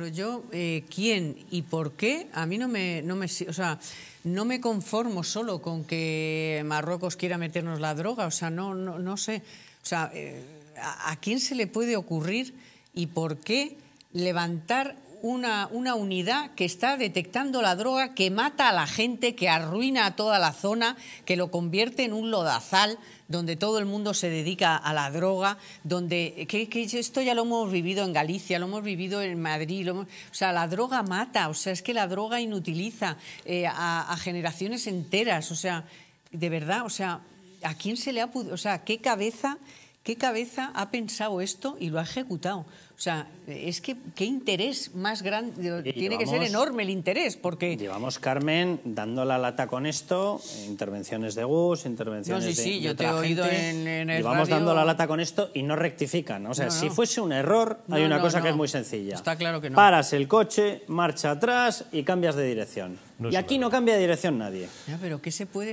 Pero yo eh, quién y por qué, a mí no me, me, o sea, no me conformo solo con que Marruecos quiera meternos la droga, o sea, no, no, no sé, o sea, eh, ¿a quién se le puede ocurrir y por qué levantar una, unidad que está detectando la droga que mata a la gente, que arruina a toda la zona, que lo convierte en un lodazal donde todo el mundo se dedica a la droga, donde esto ya lo hemos vivido en Galicia, lo hemos vivido en Madrid, o sea, la droga mata, o sea, es que la droga inutiliza eh, a, generaciones enteras, o sea, de verdad, o sea, ¿a quién se le ha podido, o sea, qué cabeza ¿Qué cabeza ha pensado esto y lo ha ejecutado? O sea, es que qué interés más grande, tiene que ser enorme el interés, porque... Llevamos, Carmen, dando la lata con esto, intervenciones de Gus, intervenciones no, sí, sí, de, yo te he oído en, Llevamos dando la lata con esto y no rectifican. O sea, si fuese un error, hay una cosa que es muy sencilla. Está claro que no. Paras el coche, marcha atrás y cambias de dirección. y aquí no cambia de dirección nadie. pero ¿qué se puede...?